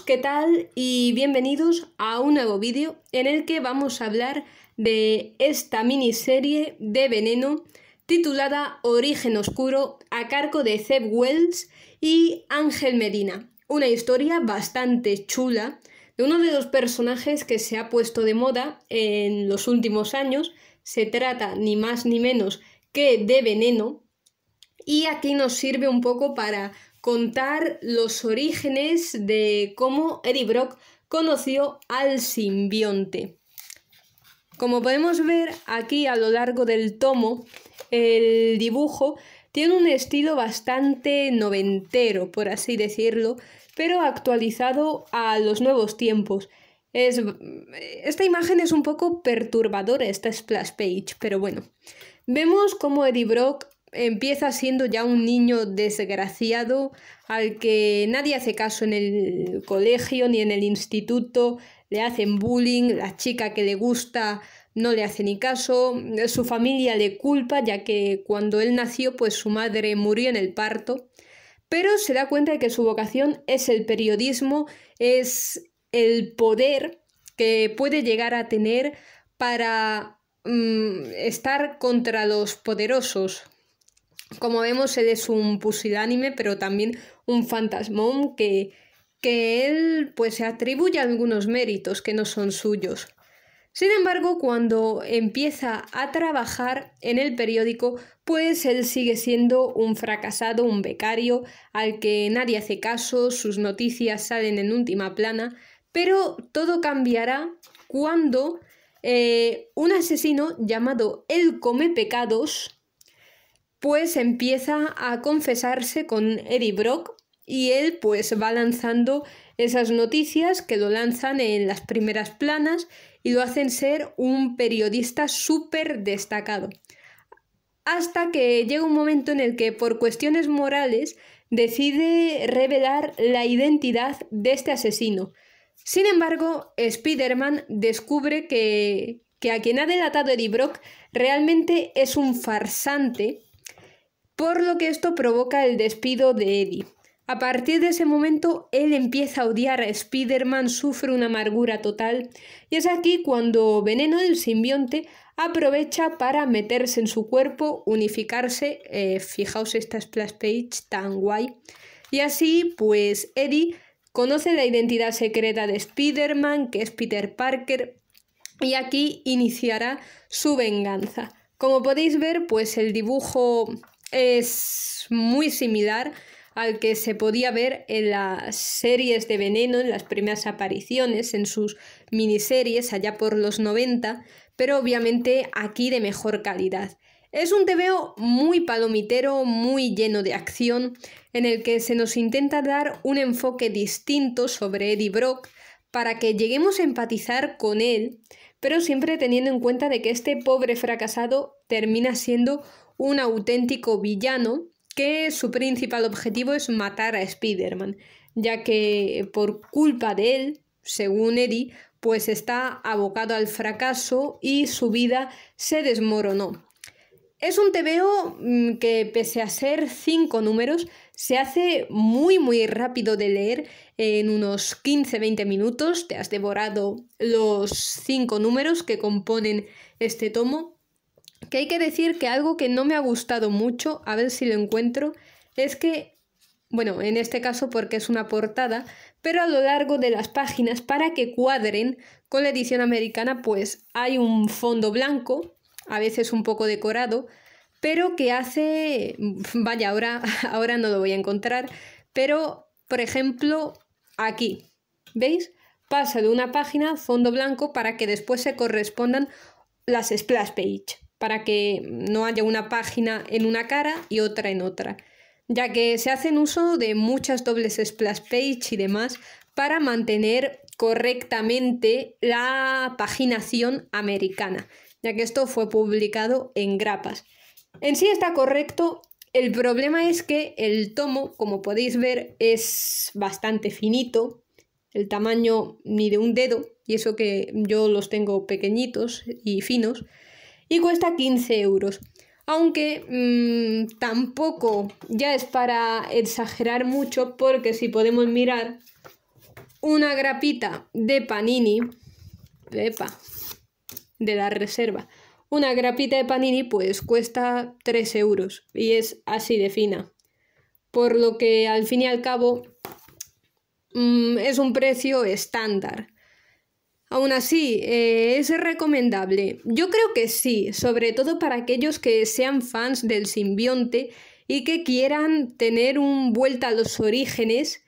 ¿qué tal? Y bienvenidos a un nuevo vídeo en el que vamos a hablar de esta miniserie de Veneno titulada Origen Oscuro a cargo de Zeb Wells y Ángel Medina. Una historia bastante chula de uno de los personajes que se ha puesto de moda en los últimos años. Se trata ni más ni menos que de Veneno. Y aquí nos sirve un poco para contar los orígenes de cómo Eddie Brock conoció al simbionte. Como podemos ver aquí a lo largo del tomo, el dibujo tiene un estilo bastante noventero, por así decirlo, pero actualizado a los nuevos tiempos. Es, esta imagen es un poco perturbadora, esta splash page, pero bueno. Vemos cómo Eddie Brock empieza siendo ya un niño desgraciado al que nadie hace caso en el colegio ni en el instituto, le hacen bullying, la chica que le gusta no le hace ni caso, su familia le culpa ya que cuando él nació pues su madre murió en el parto, pero se da cuenta de que su vocación es el periodismo, es el poder que puede llegar a tener para mm, estar contra los poderosos, como vemos, él es un pusilánime, pero también un fantasmón que, que él pues se atribuye algunos méritos que no son suyos. Sin embargo, cuando empieza a trabajar en el periódico, pues él sigue siendo un fracasado, un becario, al que nadie hace caso, sus noticias salen en última plana, pero todo cambiará cuando eh, un asesino llamado El Come Pecados pues empieza a confesarse con Eddie Brock y él pues va lanzando esas noticias que lo lanzan en las primeras planas y lo hacen ser un periodista súper destacado. Hasta que llega un momento en el que por cuestiones morales decide revelar la identidad de este asesino. Sin embargo, Spider-Man descubre que, que a quien ha delatado Eddie Brock realmente es un farsante por lo que esto provoca el despido de Eddie. A partir de ese momento, él empieza a odiar a Spider-Man, sufre una amargura total, y es aquí cuando Veneno el simbionte aprovecha para meterse en su cuerpo, unificarse, eh, fijaos esta splash page tan guay, y así pues Eddie conoce la identidad secreta de Spider-Man, que es Peter Parker, y aquí iniciará su venganza. Como podéis ver, pues el dibujo es muy similar al que se podía ver en las series de Veneno, en las primeras apariciones, en sus miniseries allá por los 90, pero obviamente aquí de mejor calidad. Es un tebeo muy palomitero, muy lleno de acción, en el que se nos intenta dar un enfoque distinto sobre Eddie Brock para que lleguemos a empatizar con él, pero siempre teniendo en cuenta de que este pobre fracasado termina siendo un auténtico villano que su principal objetivo es matar a Spider-Man, ya que por culpa de él, según Eddie, pues está abocado al fracaso y su vida se desmoronó. Es un tebeo mm, que pese a ser cinco números, se hace muy muy rápido de leer en unos 15-20 minutos. Te has devorado los cinco números que componen este tomo que hay que decir que algo que no me ha gustado mucho, a ver si lo encuentro, es que, bueno, en este caso porque es una portada, pero a lo largo de las páginas, para que cuadren con la edición americana, pues hay un fondo blanco, a veces un poco decorado, pero que hace, vaya, ahora, ahora no lo voy a encontrar, pero, por ejemplo, aquí, ¿veis? Pasa de una página, fondo blanco, para que después se correspondan las splash page para que no haya una página en una cara y otra en otra, ya que se hacen uso de muchas dobles splash page y demás para mantener correctamente la paginación americana, ya que esto fue publicado en grapas. En sí está correcto, el problema es que el tomo, como podéis ver, es bastante finito, el tamaño ni de un dedo, y eso que yo los tengo pequeñitos y finos, y cuesta 15 euros. Aunque mm, tampoco ya es para exagerar mucho porque si podemos mirar una grapita de panini, de la reserva, una grapita de panini pues cuesta 3 euros y es así de fina. Por lo que al fin y al cabo mm, es un precio estándar. Aún así, eh, ¿es recomendable? Yo creo que sí, sobre todo para aquellos que sean fans del simbionte y que quieran tener un vuelta a los orígenes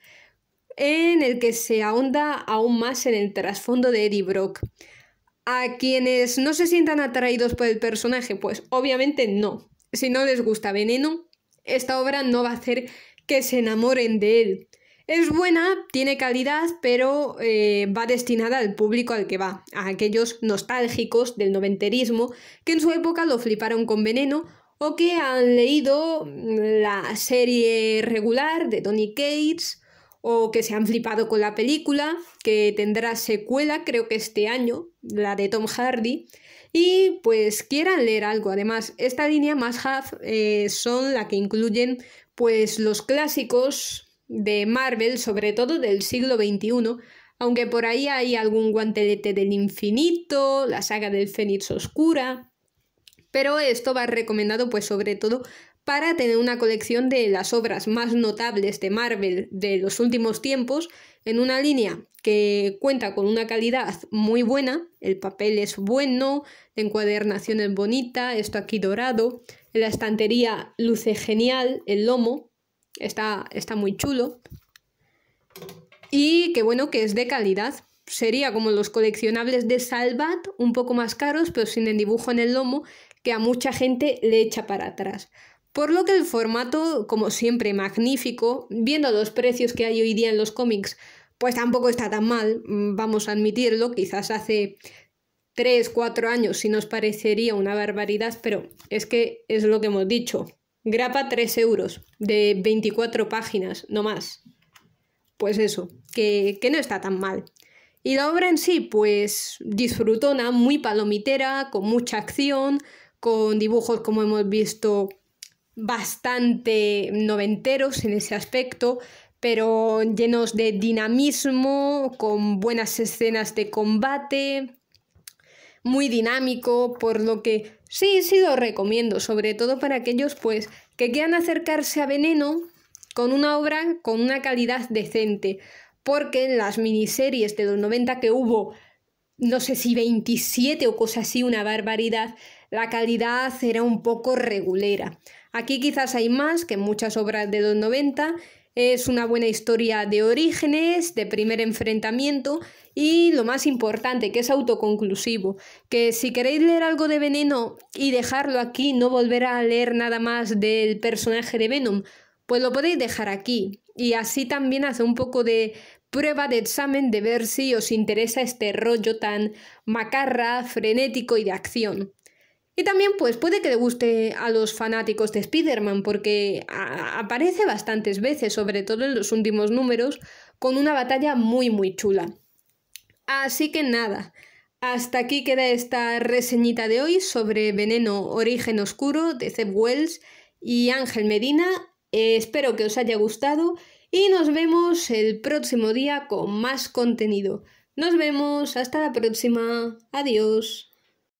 en el que se ahonda aún más en el trasfondo de Eddie Brock. A quienes no se sientan atraídos por el personaje, pues obviamente no. Si no les gusta Veneno, esta obra no va a hacer que se enamoren de él. Es buena, tiene calidad, pero eh, va destinada al público al que va, a aquellos nostálgicos del noventerismo que en su época lo fliparon con veneno o que han leído mm, la serie regular de Donny Cates o que se han flipado con la película, que tendrá secuela creo que este año, la de Tom Hardy, y pues quieran leer algo. Además, esta línea más half eh, son la que incluyen pues los clásicos de Marvel, sobre todo del siglo XXI, aunque por ahí hay algún guantelete del infinito, la saga del Fénix Oscura, pero esto va recomendado pues sobre todo para tener una colección de las obras más notables de Marvel de los últimos tiempos en una línea que cuenta con una calidad muy buena, el papel es bueno, la encuadernación es bonita, esto aquí dorado, la estantería luce genial, el lomo, Está, muy chulo. Y que bueno que es de calidad. Sería como los coleccionables de Salvat, un poco más caros, pero sin el dibujo en el lomo, que a mucha gente le echa para atrás. Por lo que el formato, como siempre, magnífico, viendo los precios que hay hoy día en los cómics, pues tampoco está tan mal, mm, vamos a admitirlo, quizás hace 3, 4 años si nos parecería una barbaridad, pero es que es lo que hemos dicho, Grapa 3 euros, de 24 páginas, no más. Pues eso, que, que no está tan mal. Y la obra en sí, pues disfrutona, muy palomitera, con mucha acción, con dibujos como hemos visto bastante noventeros en ese aspecto, pero llenos de dinamismo, con buenas escenas de combate, muy dinámico, por lo que sí, sí lo recomiendo, sobre todo para aquellos pues que quieran acercarse a Veneno con una obra con una calidad decente, porque en las miniseries de los 90 que hubo, no sé si 27 o cosa así, una barbaridad, la calidad era un poco regulera. Aquí quizás hay más que muchas obras de los 90 es una buena historia de orígenes, de primer enfrentamiento y lo más importante, que es autoconclusivo. Que si queréis leer algo de Veneno y dejarlo aquí, no volver a leer nada más del personaje de Venom, pues lo podéis dejar aquí. Y así también hace un poco de prueba de examen de ver si os interesa este rollo tan macarra, frenético y de acción. Y también pues puede que le guste a los fanáticos de Spider-Man porque aparece bastantes veces, sobre todo en los últimos números, con una batalla muy muy chula. Así que nada, hasta aquí queda esta reseñita de hoy sobre Veneno Origen Oscuro de Zeb Wells y Ángel Medina. Eh, espero que os haya gustado y nos vemos el próximo día con más contenido. Nos vemos, hasta la próxima. Adiós.